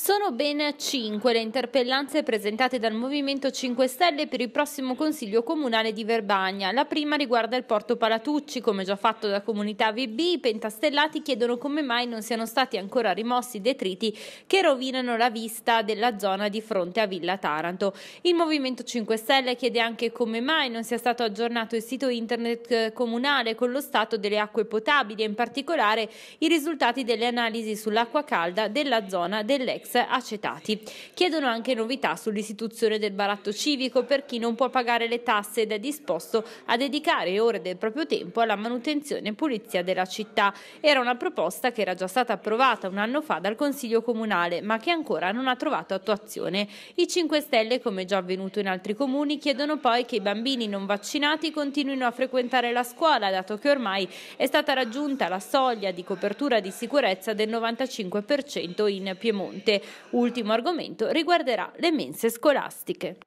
Sono ben cinque le interpellanze presentate dal Movimento 5 Stelle per il prossimo Consiglio Comunale di Verbagna. La prima riguarda il porto Palatucci. Come già fatto da comunità VB, i pentastellati chiedono come mai non siano stati ancora rimossi i detriti che rovinano la vista della zona di fronte a Villa Taranto. Il Movimento 5 Stelle chiede anche come mai non sia stato aggiornato il sito internet eh, comunale con lo stato delle acque potabili e in particolare i risultati delle analisi sull'acqua calda della zona dell'ex ex acetati. Chiedono anche novità sull'istituzione del baratto civico per chi non può pagare le tasse ed è disposto a dedicare ore del proprio tempo alla manutenzione e pulizia della città. Era una proposta che era già stata approvata un anno fa dal Consiglio Comunale, ma che ancora non ha trovato attuazione. I 5 Stelle, come già avvenuto in altri comuni, chiedono poi che i bambini non vaccinati continuino a frequentare la scuola, dato che ormai è stata raggiunta la soglia di copertura di sicurezza del 95% in Piemonte ultimo argomento riguarderà le mense scolastiche.